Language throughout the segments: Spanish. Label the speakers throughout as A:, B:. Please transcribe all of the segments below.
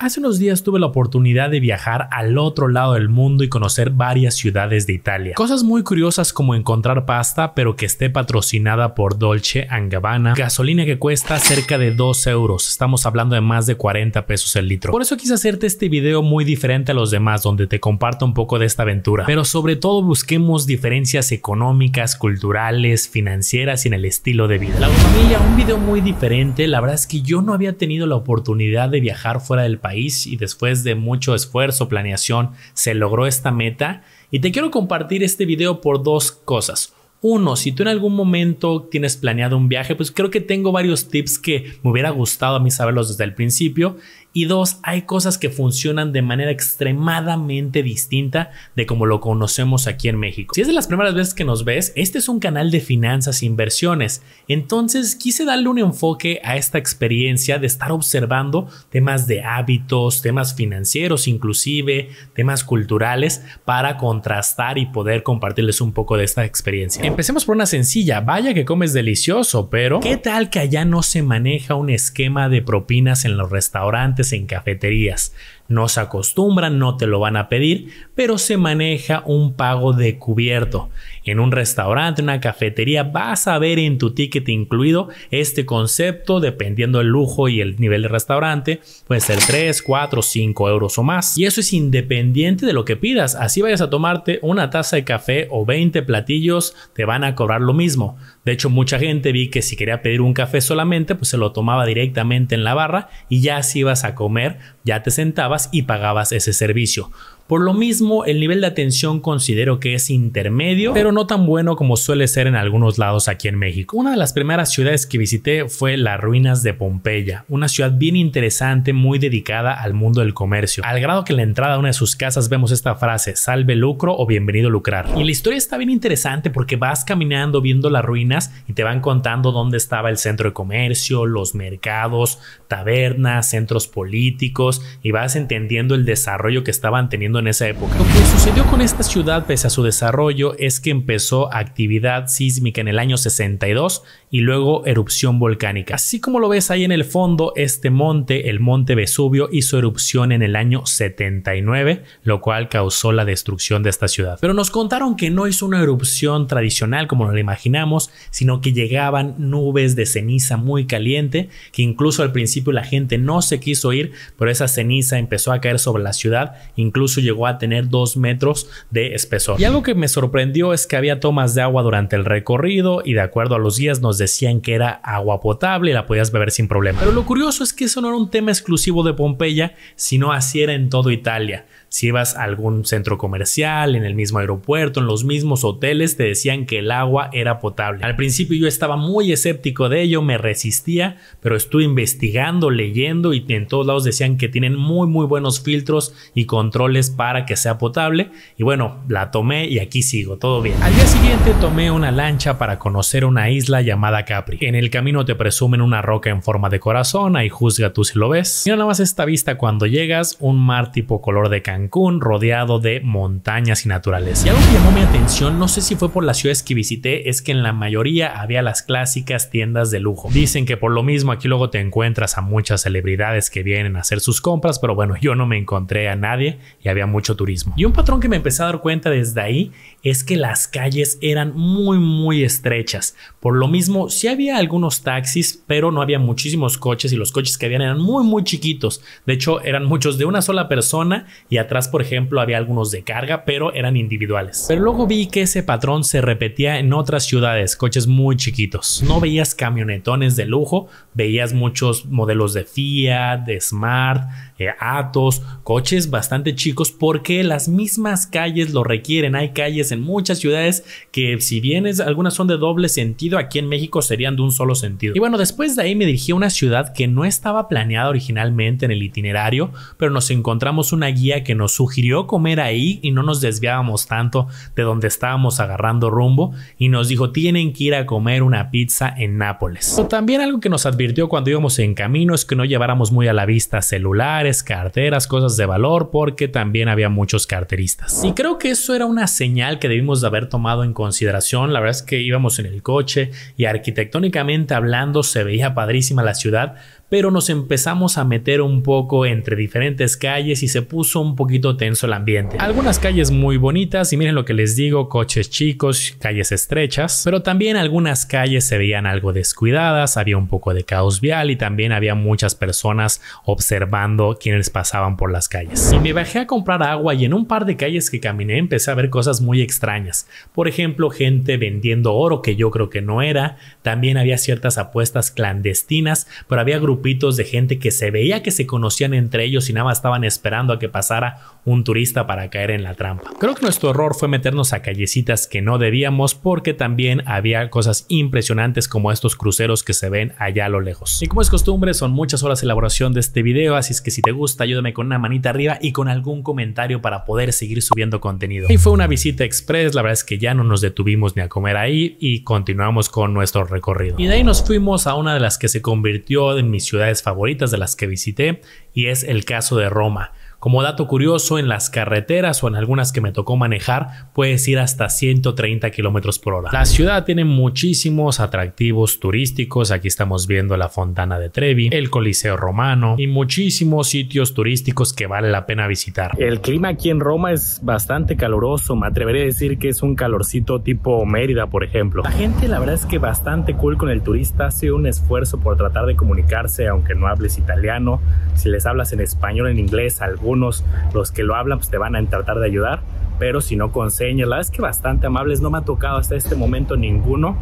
A: Hace unos días tuve la oportunidad de viajar al otro lado del mundo y conocer varias ciudades de Italia. Cosas muy curiosas como encontrar pasta pero que esté patrocinada por Dolce Gabbana, gasolina que cuesta cerca de 2 euros, estamos hablando de más de 40 pesos el litro. Por eso quise hacerte este video muy diferente a los demás donde te comparto un poco de esta aventura, pero sobre todo busquemos diferencias económicas, culturales, financieras y en el estilo de vida. La familia, un video muy diferente, la verdad es que yo no había tenido la oportunidad de viajar fuera del país y después de mucho esfuerzo, planeación, se logró esta meta. Y te quiero compartir este video por dos cosas. Uno, si tú en algún momento tienes planeado un viaje, pues creo que tengo varios tips que me hubiera gustado a mí saberlos desde el principio. Y dos, hay cosas que funcionan de manera extremadamente distinta de como lo conocemos aquí en México. Si es de las primeras veces que nos ves, este es un canal de finanzas e inversiones. Entonces quise darle un enfoque a esta experiencia de estar observando temas de hábitos, temas financieros inclusive, temas culturales, para contrastar y poder compartirles un poco de esta experiencia. Empecemos por una sencilla. Vaya que comes delicioso, pero ¿qué tal que allá no se maneja un esquema de propinas en los restaurantes? en cafeterías. No se acostumbran, no te lo van a pedir, pero se maneja un pago de cubierto. En un restaurante, una cafetería, vas a ver en tu ticket incluido este concepto, dependiendo del lujo y el nivel de restaurante, puede ser 3, 4, 5 euros o más. Y eso es independiente de lo que pidas. Así vayas a tomarte una taza de café o 20 platillos, te van a cobrar lo mismo. De hecho, mucha gente vi que si quería pedir un café solamente, pues se lo tomaba directamente en la barra y ya si ibas a comer, ya te sentaba y pagabas ese servicio. Por lo mismo, el nivel de atención considero que es intermedio, pero no tan bueno como suele ser en algunos lados aquí en México. Una de las primeras ciudades que visité fue las ruinas de Pompeya, una ciudad bien interesante, muy dedicada al mundo del comercio, al grado que en la entrada a una de sus casas vemos esta frase, salve lucro o bienvenido lucrar. Y la historia está bien interesante porque vas caminando viendo las ruinas y te van contando dónde estaba el centro de comercio, los mercados, tabernas, centros políticos y vas entendiendo el desarrollo que estaban teniendo en esa época. Lo que sucedió con esta ciudad pese a su desarrollo es que empezó actividad sísmica en el año 62 y luego erupción volcánica. Así como lo ves ahí en el fondo, este monte, el monte Vesubio, hizo erupción en el año 79, lo cual causó la destrucción de esta ciudad. Pero nos contaron que no hizo una erupción tradicional como lo imaginamos, sino que llegaban nubes de ceniza muy caliente, que incluso al principio la gente no se quiso ir, pero esa ceniza empezó a caer sobre la ciudad, incluso llegó a tener 2 metros de espesor. Y algo que me sorprendió es que había tomas de agua durante el recorrido y de acuerdo a los guías nos decían que era agua potable y la podías beber sin problema. Pero lo curioso es que eso no era un tema exclusivo de Pompeya, sino así era en toda Italia. Si ibas a algún centro comercial, en el mismo aeropuerto, en los mismos hoteles, te decían que el agua era potable. Al principio yo estaba muy escéptico de ello, me resistía, pero estuve investigando, leyendo y en todos lados decían que tienen muy muy buenos filtros y controles para que sea potable. Y bueno, la tomé y aquí sigo, todo bien. Al día siguiente tomé una lancha para conocer una isla llamada Capri. En el camino te presumen una roca en forma de corazón, ahí juzga tú si lo ves. Mira nada más esta vista cuando llegas, un mar tipo color de cangrejo rodeado de montañas y naturaleza. Y algo que llamó mi atención, no sé si fue por las ciudades que visité, es que en la mayoría había las clásicas tiendas de lujo. Dicen que por lo mismo aquí luego te encuentras a muchas celebridades que vienen a hacer sus compras, pero bueno, yo no me encontré a nadie y había mucho turismo. Y un patrón que me empecé a dar cuenta desde ahí es que las calles eran muy muy estrechas. Por lo mismo, sí había algunos taxis, pero no había muchísimos coches y los coches que habían eran muy muy chiquitos. De hecho, eran muchos de una sola persona y atrás, por ejemplo, había algunos de carga, pero eran individuales. Pero luego vi que ese patrón se repetía en otras ciudades, coches muy chiquitos. No veías camionetones de lujo, veías muchos modelos de Fiat, de Smart, eh, Atos, coches bastante chicos porque las mismas calles lo requieren. Hay calles en muchas ciudades que si bien es, algunas son de doble sentido, aquí en México serían de un solo sentido. Y bueno, después de ahí me dirigí a una ciudad que no estaba planeada originalmente en el itinerario, pero nos encontramos una guía que nos sugirió comer ahí y no nos desviábamos tanto de donde estábamos agarrando rumbo y nos dijo tienen que ir a comer una pizza en Nápoles. O también algo que nos advirtió cuando íbamos en camino es que no lleváramos muy a la vista celulares, carteras, cosas de valor porque también había muchos carteristas. Y creo que eso era una señal que debimos de haber tomado en consideración. La verdad es que íbamos en el coche y arquitectónicamente hablando se veía padrísima la ciudad, pero nos empezamos a meter un poco entre diferentes calles y se puso un poquito tenso el ambiente. Algunas calles muy bonitas y miren lo que les digo, coches chicos, calles estrechas, pero también algunas calles se veían algo descuidadas, había un poco de caos vial y también había muchas personas observando quienes pasaban por las calles. Y me bajé a comprar agua y en un par de calles que caminé empecé a ver cosas muy extrañas. Por ejemplo, gente vendiendo oro que yo creo que no era, también había ciertas apuestas clandestinas, pero había grupos de gente que se veía que se conocían entre ellos y nada más estaban esperando a que pasara un turista para caer en la trampa. Creo que nuestro error fue meternos a callecitas que no debíamos porque también había cosas impresionantes como estos cruceros que se ven allá a lo lejos. Y como es costumbre, son muchas horas de elaboración de este video, así es que si te gusta, ayúdame con una manita arriba y con algún comentario para poder seguir subiendo contenido. Y fue una visita express, la verdad es que ya no nos detuvimos ni a comer ahí y continuamos con nuestro recorrido. Y de ahí nos fuimos a una de las que se convirtió en mis ciudades favoritas de las que visité y es el caso de Roma. Como dato curioso, en las carreteras o en algunas que me tocó manejar, puedes ir hasta 130 kilómetros por hora. La ciudad tiene muchísimos atractivos turísticos. Aquí estamos viendo la Fontana de Trevi, el Coliseo Romano y muchísimos sitios turísticos que vale la pena visitar. El clima aquí en Roma es bastante caluroso. Me atreveré a decir que es un calorcito tipo Mérida, por ejemplo. La gente, la verdad es que bastante cool con el turista. Hace un esfuerzo por tratar de comunicarse, aunque no hables italiano. Si les hablas en español, en inglés, algún algunos los que lo hablan pues te van a tratar de ayudar, pero si no con señas, la verdad es que bastante amables, no me ha tocado hasta este momento ninguno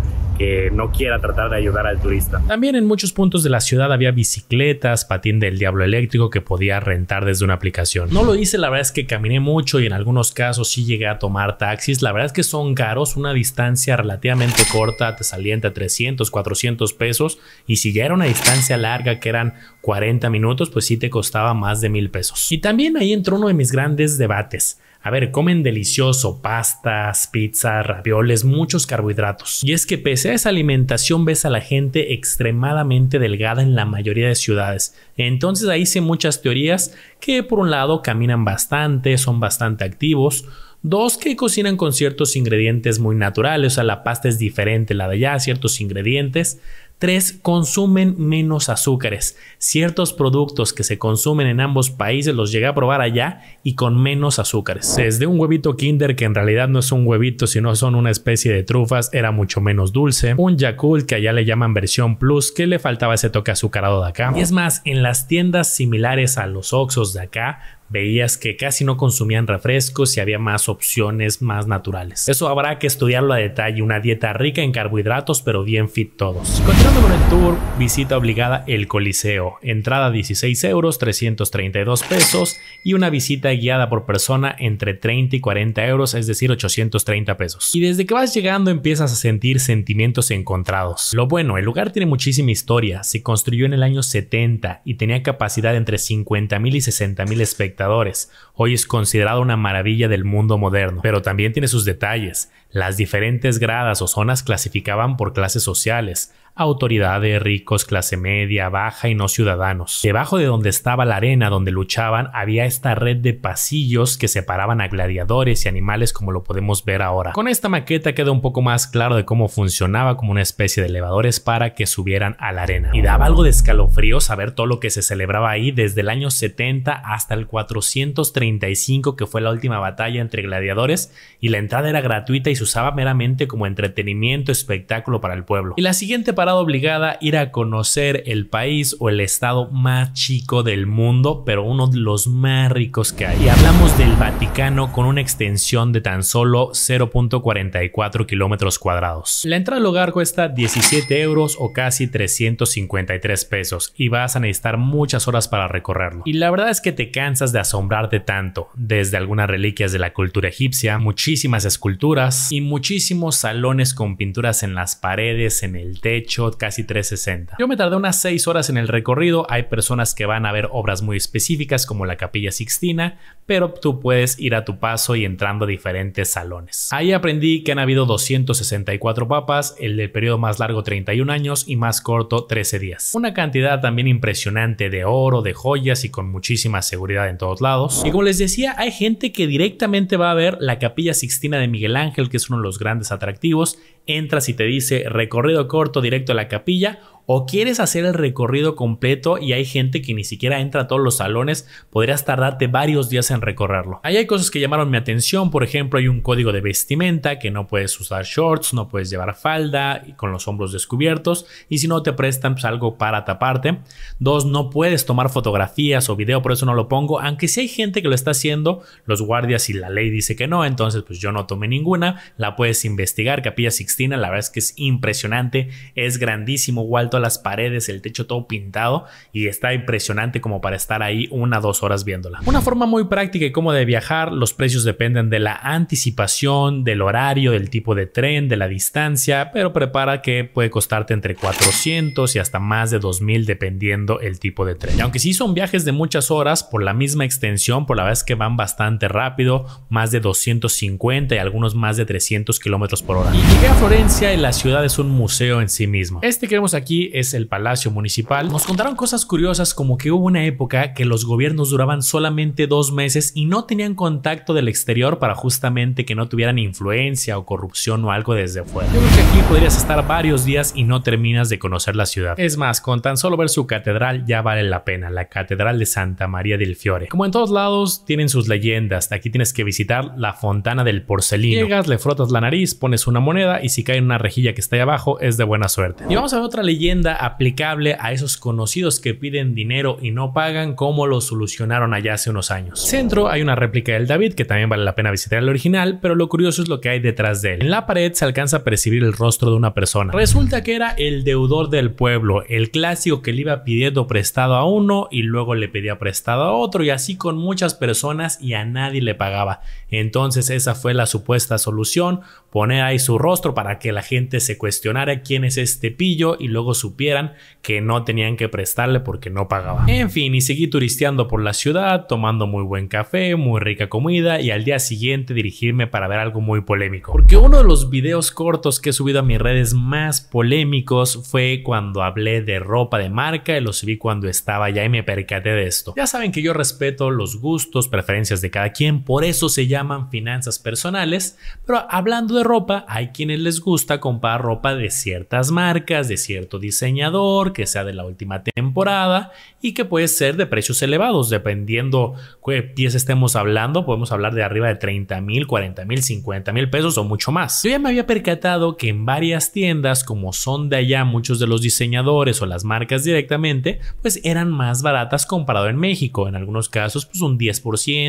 A: no quiera tratar de ayudar al turista. También en muchos puntos de la ciudad había bicicletas, patín del diablo eléctrico que podía rentar desde una aplicación. No lo hice, la verdad es que caminé mucho y en algunos casos sí llegué a tomar taxis. La verdad es que son caros, una distancia relativamente corta te salía entre 300, 400 pesos y si ya era una distancia larga que eran 40 minutos, pues sí te costaba más de mil pesos. Y también ahí entró uno de mis grandes debates. A ver, comen delicioso, pastas, pizza, ravioles, muchos carbohidratos. Y es que pese a esa alimentación ves a la gente extremadamente delgada en la mayoría de ciudades. Entonces ahí sí muchas teorías que por un lado caminan bastante, son bastante activos, Dos, que cocinan con ciertos ingredientes muy naturales, o sea, la pasta es diferente la de allá, ciertos ingredientes. 3. Consumen menos azúcares. Ciertos productos que se consumen en ambos países los llegué a probar allá y con menos azúcares. Desde un huevito Kinder que en realidad no es un huevito sino son una especie de trufas, era mucho menos dulce. Un Yakult que allá le llaman versión Plus que le faltaba ese toque azucarado de acá. Y es más, en las tiendas similares a los Oxos de acá veías que casi no consumían refrescos y había más opciones más naturales. Eso habrá que estudiarlo a detalle, una dieta rica en carbohidratos pero bien fit todos. Segundo tour, visita obligada el Coliseo, entrada 16 euros, 332 pesos y una visita guiada por persona entre 30 y 40 euros, es decir, 830 pesos. Y desde que vas llegando empiezas a sentir sentimientos encontrados. Lo bueno, el lugar tiene muchísima historia, se construyó en el año 70 y tenía capacidad entre 50.000 y 60.000 espectadores. Hoy es considerado una maravilla del mundo moderno, pero también tiene sus detalles. Las diferentes gradas o zonas clasificaban por clases sociales autoridades, ricos, clase media, baja y no ciudadanos. Debajo de donde estaba la arena donde luchaban había esta red de pasillos que separaban a gladiadores y animales como lo podemos ver ahora. Con esta maqueta queda un poco más claro de cómo funcionaba como una especie de elevadores para que subieran a la arena. Y daba algo de escalofrío saber todo lo que se celebraba ahí desde el año 70 hasta el 435 que fue la última batalla entre gladiadores y la entrada era gratuita y se usaba meramente como entretenimiento, espectáculo para el pueblo. Y la siguiente parada obligada ir a conocer el país o el estado más chico del mundo, pero uno de los más ricos que hay. Y hablamos del Vaticano con una extensión de tan solo 0.44 kilómetros cuadrados. La entrada al hogar cuesta 17 euros o casi 353 pesos y vas a necesitar muchas horas para recorrerlo. Y la verdad es que te cansas de asombrarte tanto, desde algunas reliquias de la cultura egipcia, muchísimas esculturas y muchísimos salones con pinturas en las paredes, en el techo, casi 360. Yo me tardé unas 6 horas en el recorrido, hay personas que van a ver obras muy específicas como la Capilla Sixtina, pero tú puedes ir a tu paso y entrando a diferentes salones. Ahí aprendí que han habido 264 papas, el del periodo más largo 31 años y más corto 13 días. Una cantidad también impresionante de oro, de joyas y con muchísima seguridad en todos lados. Y como les decía, hay gente que directamente va a ver la Capilla Sixtina de Miguel Ángel, que es uno de los grandes atractivos. Entras y te dice recorrido corto directo la capilla o quieres hacer el recorrido completo y hay gente que ni siquiera entra a todos los salones, podrías tardarte varios días en recorrerlo. Ahí hay cosas que llamaron mi atención, por ejemplo, hay un código de vestimenta que no puedes usar shorts, no puedes llevar falda y con los hombros descubiertos y si no te prestan pues, algo para taparte. Dos, no puedes tomar fotografías o video, por eso no lo pongo, aunque si hay gente que lo está haciendo, los guardias y la ley dice que no, entonces pues yo no tomé ninguna, la puedes investigar, Capilla Sixtina, la verdad es que es impresionante, es grandísimo, Walter todas las paredes, el techo todo pintado y está impresionante como para estar ahí una dos horas viéndola. Una forma muy práctica y como de viajar, los precios dependen de la anticipación, del horario, del tipo de tren, de la distancia, pero prepara que puede costarte entre 400 y hasta más de 2000 dependiendo el tipo de tren. aunque sí son viajes de muchas horas por la misma extensión, por la verdad es que van bastante rápido, más de 250 y algunos más de 300 kilómetros por hora. Y llegué a Florencia y la ciudad es un museo en sí mismo. Este que vemos aquí es el Palacio Municipal. Nos contaron cosas curiosas como que hubo una época que los gobiernos duraban solamente dos meses y no tenían contacto del exterior para justamente que no tuvieran influencia o corrupción o algo desde fuera. Yo creo que aquí podrías estar varios días y no terminas de conocer la ciudad. Es más, con tan solo ver su catedral ya vale la pena, la Catedral de Santa María del Fiore. Como en todos lados tienen sus leyendas, aquí tienes que visitar la Fontana del Porcelino. Llegas, le frotas la nariz, pones una moneda y si cae en una rejilla que está ahí abajo es de buena suerte. Y vamos a ver otra leyenda aplicable a esos conocidos que piden dinero y no pagan como lo solucionaron allá hace unos años. Centro hay una réplica del David que también vale la pena visitar el original, pero lo curioso es lo que hay detrás de él. En la pared se alcanza a percibir el rostro de una persona. Resulta que era el deudor del pueblo, el clásico que le iba pidiendo prestado a uno y luego le pedía prestado a otro y así con muchas personas y a nadie le pagaba. Entonces esa fue la supuesta solución, poner ahí su rostro para que la gente se cuestionara quién es este pillo y luego supieran que no tenían que prestarle porque no pagaba. En fin, y seguí turisteando por la ciudad, tomando muy buen café, muy rica comida y al día siguiente dirigirme para ver algo muy polémico. Porque uno de los videos cortos que he subido a mis redes más polémicos fue cuando hablé de ropa de marca y lo subí cuando estaba ya y me percaté de esto. Ya saben que yo respeto los gustos, preferencias de cada quien, por eso se llama llaman finanzas personales, pero hablando de ropa, hay quienes les gusta comprar ropa de ciertas marcas, de cierto diseñador, que sea de la última temporada y que puede ser de precios elevados, dependiendo qué pieza estemos hablando, podemos hablar de arriba de 30 mil, 40 mil, 50 mil pesos o mucho más. Yo ya me había percatado que en varias tiendas, como son de allá muchos de los diseñadores o las marcas directamente, pues eran más baratas comparado en México, en algunos casos pues un 10%,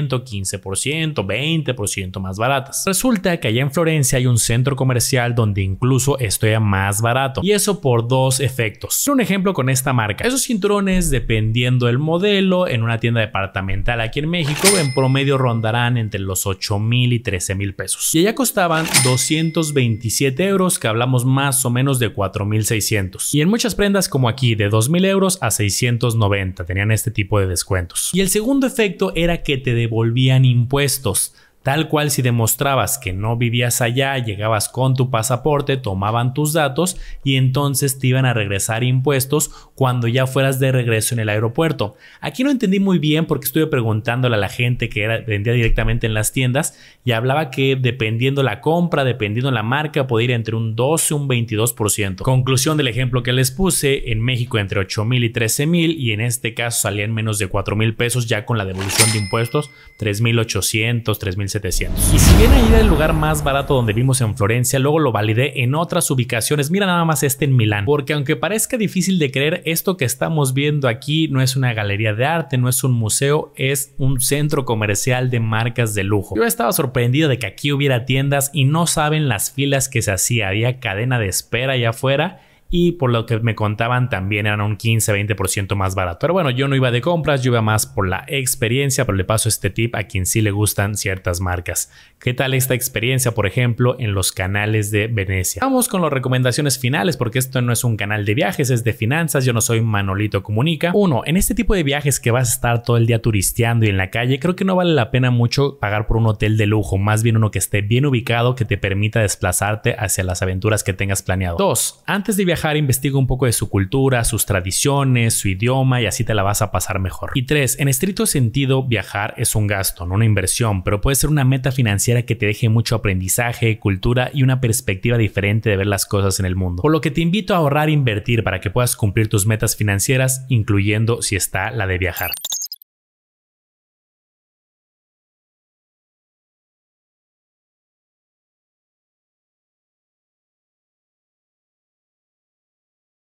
A: 15%, 20%, ciento más baratas. Resulta que allá en Florencia hay un centro comercial donde incluso esto era más barato y eso por dos efectos. Un ejemplo con esta marca. Esos cinturones, dependiendo del modelo, en una tienda departamental aquí en México, en promedio rondarán entre los 8 mil y 13 mil pesos. Y allá costaban 227 euros, que hablamos más o menos de 4,600. Y en muchas prendas como aquí, de mil euros a 690, tenían este tipo de descuentos. Y el segundo efecto era que te devolvían impuestos. Tal cual si demostrabas que no vivías allá, llegabas con tu pasaporte, tomaban tus datos y entonces te iban a regresar impuestos cuando ya fueras de regreso en el aeropuerto. Aquí no entendí muy bien porque estuve preguntándole a la gente que vendía directamente en las tiendas y hablaba que dependiendo la compra, dependiendo la marca, podía ir entre un 12 y un 22%. Conclusión del ejemplo que les puse, en México entre 8 mil y 13 mil y en este caso salían menos de 4 mil pesos ya con la devolución de impuestos, 3.800 mil 3 y si bien ahí era el lugar más barato donde vimos en Florencia, luego lo validé en otras ubicaciones. Mira nada más este en Milán, porque aunque parezca difícil de creer, esto que estamos viendo aquí no es una galería de arte, no es un museo, es un centro comercial de marcas de lujo. Yo estaba sorprendido de que aquí hubiera tiendas y no saben las filas que se hacía, había cadena de espera allá afuera y por lo que me contaban también eran un 15-20% más barato. Pero bueno, yo no iba de compras, yo iba más por la experiencia, pero le paso este tip a quien sí le gustan ciertas marcas. ¿Qué tal esta experiencia, por ejemplo, en los canales de Venecia? Vamos con las recomendaciones finales porque esto no es un canal de viajes, es de finanzas, yo no soy Manolito Comunica. Uno, en este tipo de viajes que vas a estar todo el día turisteando y en la calle, creo que no vale la pena mucho pagar por un hotel de lujo, más bien uno que esté bien ubicado, que te permita desplazarte hacia las aventuras que tengas planeado. Dos, antes de viajar investiga un poco de su cultura, sus tradiciones, su idioma y así te la vas a pasar mejor. Y tres, en estricto sentido, viajar es un gasto, no una inversión, pero puede ser una meta financiera que te deje mucho aprendizaje, cultura y una perspectiva diferente de ver las cosas en el mundo. Por lo que te invito a ahorrar e invertir para que puedas cumplir tus metas financieras, incluyendo si está la de viajar.